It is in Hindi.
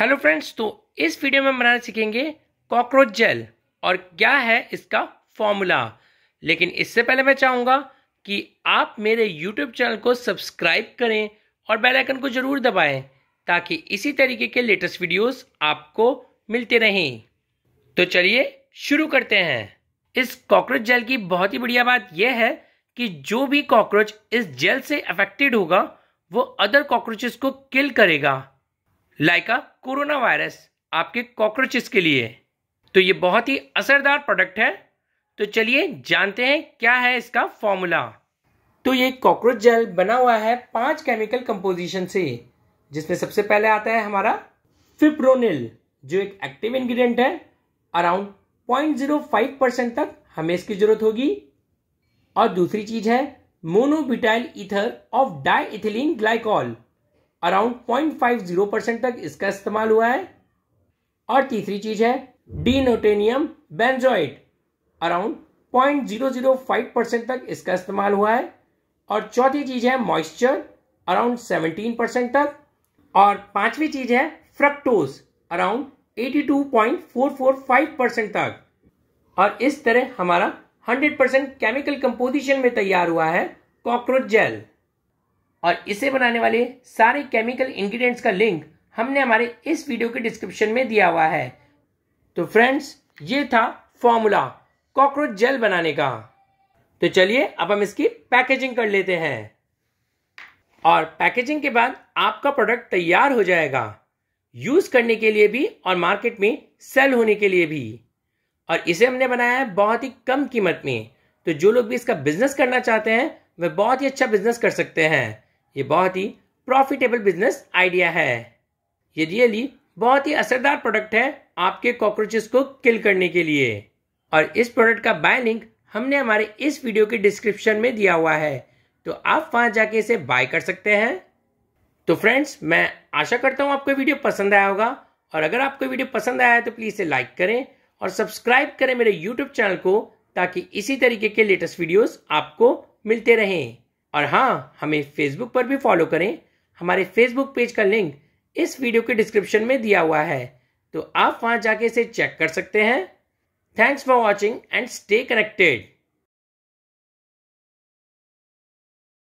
हेलो फ्रेंड्स तो इस वीडियो में बनाना सीखेंगे कॉकरोच जेल और क्या है इसका फॉर्मूला लेकिन इससे पहले मैं चाहूँगा कि आप मेरे यूट्यूब चैनल को सब्सक्राइब करें और बेल आइकन को ज़रूर दबाएं ताकि इसी तरीके के लेटेस्ट वीडियोस आपको मिलते रहें तो चलिए शुरू करते हैं इस कॉकरोच जेल की बहुत ही बढ़िया बात यह है कि जो भी कॉकरोच इस जेल से अफेक्टेड होगा वो अदर कॉकरोचेस को किल करेगा लाइका कोरोना वायरस आपके कॉकरोचेस के लिए तो ये बहुत ही असरदार प्रोडक्ट है तो चलिए जानते हैं क्या है इसका फॉर्मूला तो ये कॉकरोच जेल बना हुआ है पांच केमिकल कंपोजिशन से जिसमें सबसे पहले आता है हमारा फिप्रोनिल जो एक एक्टिव इंग्रेडिएंट है अराउंड 0.05 परसेंट तक हमें इसकी जरूरत होगी और दूसरी चीज है monobutyl ether of diethylene glycol around point five zero percent तक इसका इस्तेमाल हुआ है और तीसरी चीज है denatonium benzoate around point zero zero five percent तक इसका इस्तेमाल हुआ है और चौथी चीज है मॉइस्चर अराउंड सेवनटीन परसेंट तक और पांचवी चीज है फ्रक्टोज अराउंड 82.445 परसेंट तक और इस तरह हमारा 100 परसेंट केमिकल कंपोजिशन में तैयार हुआ है कॉकरोच जेल और इसे बनाने वाले सारे केमिकल इंग्रीडियंट्स का लिंक हमने हमारे इस वीडियो के डिस्क्रिप्शन में दिया हुआ है तो फ्रेंड्स ये था फॉर्मूला कॉकरोच जेल बनाने का तो चलिए अब हम इसकी पैकेजिंग कर लेते हैं और पैकेजिंग के बाद आपका प्रोडक्ट तैयार हो जाएगा यूज करने के लिए भी और मार्केट में सेल होने के लिए भी और इसे हमने बनाया है बहुत ही कम कीमत में तो जो लोग भी इसका बिजनेस करना चाहते हैं वह बहुत ही अच्छा बिजनेस कर सकते हैं ये बहुत ही प्रॉफिटेबल बिजनेस आइडिया है ये रियली बहुत ही असरदार प्रोडक्ट है आपके कॉकरोचेस को किल करने के लिए और इस प्रोडक्ट का बाय लिंक हमने हमारे इस वीडियो के डिस्क्रिप्शन में दिया हुआ है तो आप वहां जाके इसे बाय कर सकते हैं तो फ्रेंड्स मैं आशा करता हूं आपको वीडियो पसंद आया होगा और अगर आपको वीडियो पसंद आया है तो प्लीज़ इसे लाइक करें और सब्सक्राइब करें मेरे यूट्यूब चैनल को ताकि इसी तरीके के लेटेस्ट वीडियोस आपको मिलते रहें और हाँ हमें फेसबुक पर भी फॉलो करें हमारे फेसबुक पेज का लिंक इस वीडियो के डिस्क्रिप्शन में दिया हुआ है तो आप वहां जाके इसे चेक कर सकते हैं thanks for watching and stay connected